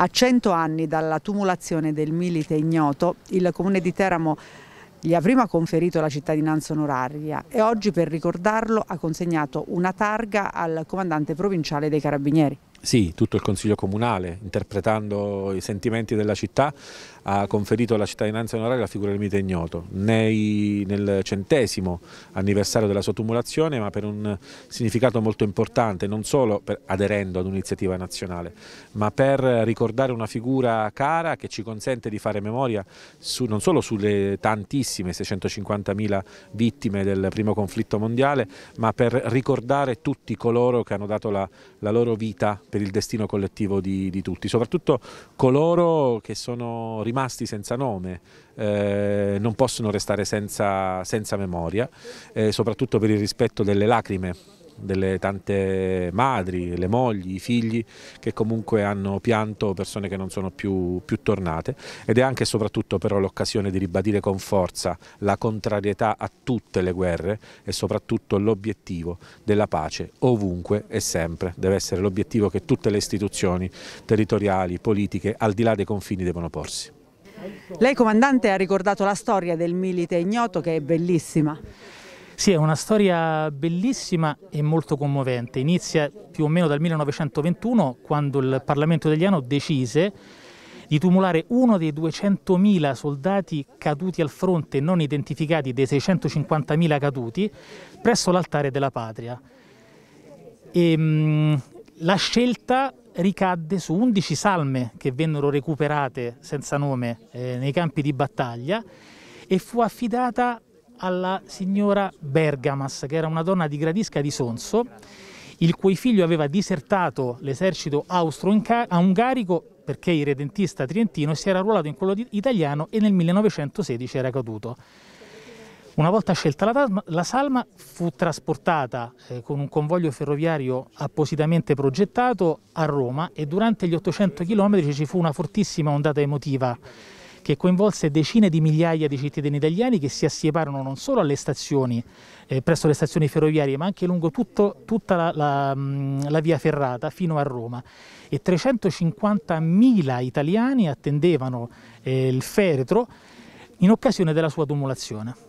A cento anni dalla tumulazione del milite ignoto, il comune di Teramo gli ha prima conferito la cittadinanza onoraria e oggi per ricordarlo ha consegnato una targa al comandante provinciale dei Carabinieri. Sì, tutto il Consiglio Comunale, interpretando i sentimenti della città, ha conferito alla cittadinanza onoraria la figura del mite ignoto, nei, nel centesimo anniversario della sua tumulazione, ma per un significato molto importante, non solo per, aderendo ad un'iniziativa nazionale, ma per ricordare una figura cara che ci consente di fare memoria su, non solo sulle tantissime 650.000 vittime del primo conflitto mondiale, ma per ricordare tutti coloro che hanno dato la, la loro vita per il destino collettivo di, di tutti, soprattutto coloro che sono rimasti senza nome, eh, non possono restare senza, senza memoria, eh, soprattutto per il rispetto delle lacrime delle tante madri, le mogli, i figli che comunque hanno pianto persone che non sono più, più tornate ed è anche e soprattutto però l'occasione di ribadire con forza la contrarietà a tutte le guerre e soprattutto l'obiettivo della pace ovunque e sempre deve essere l'obiettivo che tutte le istituzioni territoriali, politiche, al di là dei confini devono porsi. Lei comandante ha ricordato la storia del milite ignoto che è bellissima. Sì, è una storia bellissima e molto commovente. Inizia più o meno dal 1921, quando il Parlamento italiano decise di tumulare uno dei 200.000 soldati caduti al fronte non identificati dei 650.000 caduti presso l'altare della patria. E, ehm, mh, la scelta ricadde su 11 salme che vennero recuperate senza nome eh, nei campi di battaglia e fu affidata alla signora Bergamas, che era una donna di Gradisca di Sonso, il cui figlio aveva disertato l'esercito austro-ungarico perché irredentista trientino si era arruolato in quello italiano e nel 1916 era caduto. Una volta scelta la, la salma fu trasportata eh, con un convoglio ferroviario appositamente progettato a Roma e durante gli 800 km ci fu una fortissima ondata emotiva che coinvolse decine di migliaia di cittadini italiani che si assieparono non solo alle stazioni, eh, presso le stazioni ferroviarie, ma anche lungo tutto, tutta la, la, la via ferrata fino a Roma. E 350.000 italiani attendevano eh, il feretro in occasione della sua tumulazione.